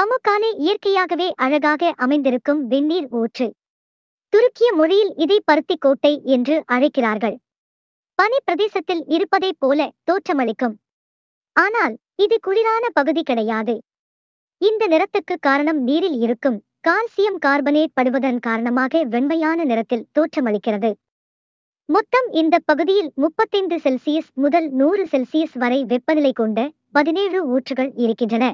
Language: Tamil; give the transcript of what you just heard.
பமுக்காலே இயற்கையாகவே அழகாக அமைந்திருக்கும் வெந்நீர் ஊற்று துருக்கிய மொழியில் இதை பருத்தி கோட்டை என்று அழைக்கிறார்கள் பனி பிரதேசத்தில் இருப்பதைப் போல தோற்றமளிக்கும் ஆனால் இது குளிரான பகுதி கிடையாது இந்த நிறத்துக்கு காரணம் நீரில் இருக்கும் கால்சியம் கார்பனேட் படுவதன் காரணமாக வெண்மையான நிறத்தில் தோற்றமளிக்கிறது மொத்தம் இந்த பகுதியில் முப்பத்தைந்து செல்சியஸ் முதல் நூறு செல்சியஸ் வரை வெப்பநிலை கொண்ட பதினேழு ஊற்றுகள் இருக்கின்றன